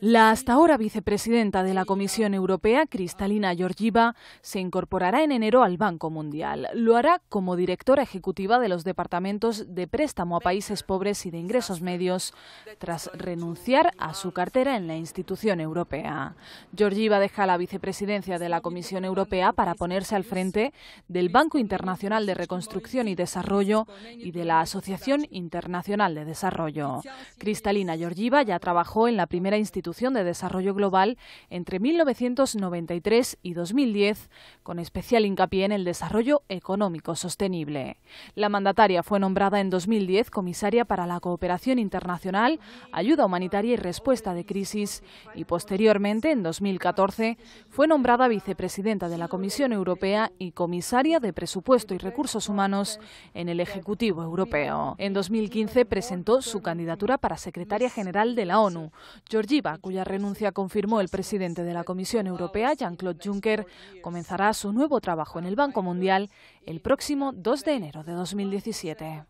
La hasta ahora vicepresidenta de la Comisión Europea, Cristalina Georgieva, se incorporará en enero al Banco Mundial. Lo hará como directora ejecutiva de los departamentos de préstamo a países pobres y de ingresos medios, tras renunciar a su cartera en la institución europea. Georgieva deja la vicepresidencia de la Comisión Europea para ponerse al frente del Banco Internacional de Reconstrucción y Desarrollo y de la Asociación Internacional de Desarrollo. Cristalina Georgieva ya trabajó en la primera Institución de Desarrollo Global entre 1993 y 2010, con especial hincapié en el desarrollo económico sostenible. La mandataria fue nombrada en 2010 comisaria para la cooperación internacional, ayuda humanitaria y respuesta de crisis, y posteriormente, en 2014, fue nombrada vicepresidenta de la Comisión Europea y comisaria de Presupuesto y Recursos Humanos en el Ejecutivo Europeo. En 2015 presentó su candidatura para secretaria general de la ONU cuya renuncia confirmó el presidente de la Comisión Europea, Jean-Claude Juncker, comenzará su nuevo trabajo en el Banco Mundial el próximo 2 de enero de 2017.